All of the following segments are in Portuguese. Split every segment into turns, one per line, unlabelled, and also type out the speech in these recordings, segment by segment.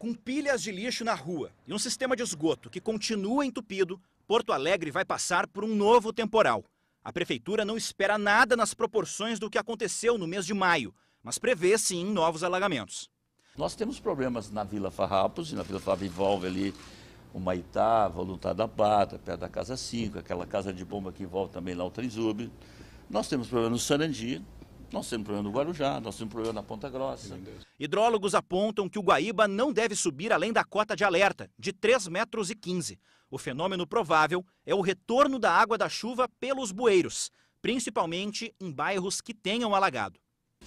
Com pilhas de lixo na rua e um sistema de esgoto que continua entupido, Porto Alegre vai passar por um novo temporal. A prefeitura não espera nada nas proporções do que aconteceu no mês de maio, mas prevê sim novos alagamentos.
Nós temos problemas na Vila Farrapos, e na Vila Farrapos envolve ali o Maitá, Voluntário da Pata, perto da Casa 5, aquela casa de bomba que envolve também lá o Trisube. Nós temos problemas
no Sarandi, nós temos problema no Guarujá, nós temos problema na Ponta Grossa. Hidrólogos apontam que o Guaíba não deve subir além da cota de alerta, de 3,15 metros. O fenômeno provável é o retorno da água da chuva pelos bueiros, principalmente em bairros que tenham alagado.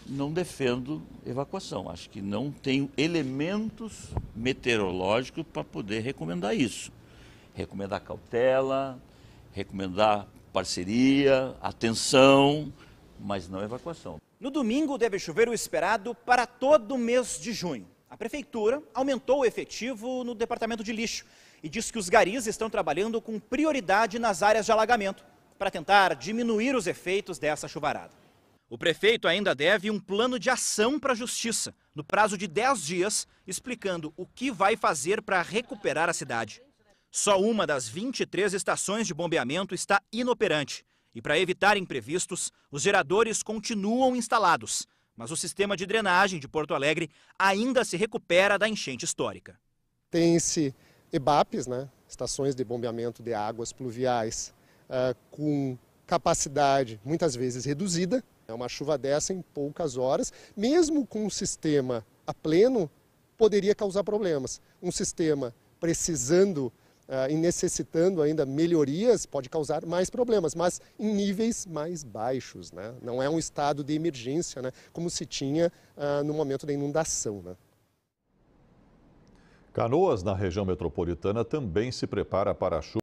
Não defendo evacuação. Acho que não tenho
elementos meteorológicos para poder recomendar isso. Recomendar cautela, recomendar parceria, atenção mas não evacuação.
No domingo deve chover o esperado para todo o mês de junho. A prefeitura aumentou o efetivo no departamento de lixo e diz que os garis estão trabalhando com prioridade nas áreas de alagamento para tentar diminuir os efeitos dessa chuvarada. O prefeito ainda deve um plano de ação para a justiça, no prazo de 10 dias, explicando o que vai fazer para recuperar a cidade. Só uma das 23 estações de bombeamento está inoperante e para evitar imprevistos, os geradores continuam instalados, mas o sistema de drenagem de Porto Alegre ainda se recupera da enchente histórica.
Tem-se EBAPs, né? estações de bombeamento de águas pluviais, uh, com capacidade muitas vezes reduzida. É uma chuva dessa em poucas horas, mesmo com um sistema a pleno, poderia causar problemas. Um sistema precisando eh, e necessitando ainda melhorias, pode causar mais problemas, mas em níveis mais baixos. Né? Não é um estado de emergência, né? como se tinha uh, no momento da inundação. Né?
Canoas, na região metropolitana, também se prepara para a chuva.